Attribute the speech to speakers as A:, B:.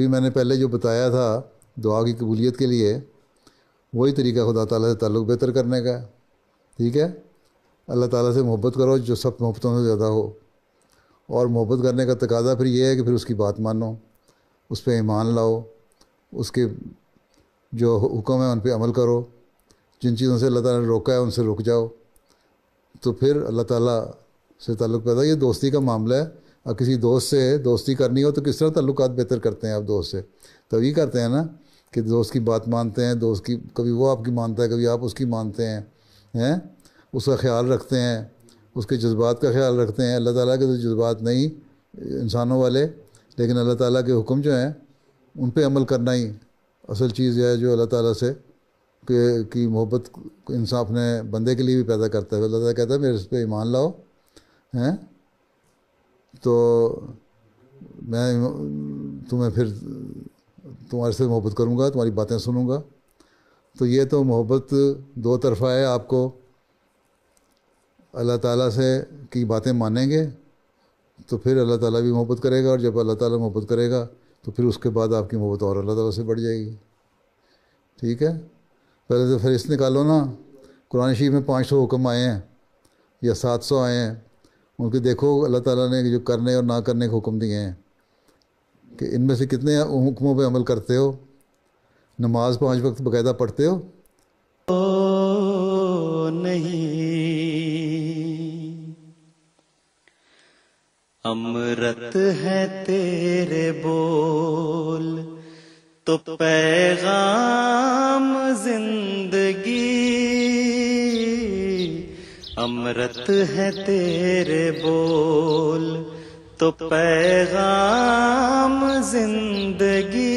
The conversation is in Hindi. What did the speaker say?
A: भी मैंने पहले जो बताया था दुआ की कबूलियत के लिए वही तरीका खुदा ताला से ताल्लुक़ बेहतर करने का है ठीक है अल्लाह ताला से मोहब्बत करो जो सब मोहब्बतों से ज़्यादा हो और मोहब्बत करने का तकाजा फिर ये है कि फिर उसकी बात मानो उस पर ईमान लाओ उसके जो हुक्म है उन पर अमल करो जिन चीज़ों से अल्लाह ताला ने रोका है उनसे रुक जाओ तो फिर अल्लाह ताला से ताल्लुक़ पैदा ये दोस्ती का मामला है और किसी दोस्त से दोस्ती करनी हो तो किस तरह तल्लुक बेहतर करते हैं आप दोस्त से तभी तो करते हैं ना कि दोस्त की बात मानते हैं दोस्त की कभी वो आपकी मानता है कभी आप उसकी मानते हैं हैं उसका ख्याल रखते हैं उसके जज्बात का ख्याल रखते हैं अल्लाह ताला के तो जज्बात नहीं इंसानों वाले लेकिन अल्लाह ताला के हुक्म जो हैं उन पे अमल करना ही असल चीज़ है जो अल्लाह ताला से के की मोहब्बत इंसान अपने बंदे के लिए भी पैदा करता है अल्लाह ताला कहता है मेरे इस पर ईमान लाओ हैं तो मैं तुम्हें फिर तुम्हारे से मोहब्बत करूँगा तुम्हारी बातें सुनूँगा तो ये तो मोहब्बत दो तरफा है आपको अल्लाह ताला से की बातें मानेंगे तो फिर अल्लाह ताला भी मोहब्बत करेगा और जब अल्लाह ताला मोहब्बत करेगा तो फिर उसके बाद आपकी मोहब्बत और अल्लाह ताला से बढ़ जाएगी ठीक है पहले तो फिर इस निकालो ना कुरान शरीफ में पाँच सौ हुक्म आए हैं या सात सौ आए हैं उनके देखो अल्लाह ताला ने जो करने और ना करने के हुक्म दिए हैं कि इनमें से कितने हुक्मों पे अमल करते हो नमाज पाँच वक्त बकायदा पढ़ते हो
B: ओ नहीं अमृत है तेरे बोल तो पैगाम जिंदगी अमृत है तेरे
A: बोल तो पैगाम जिंदगी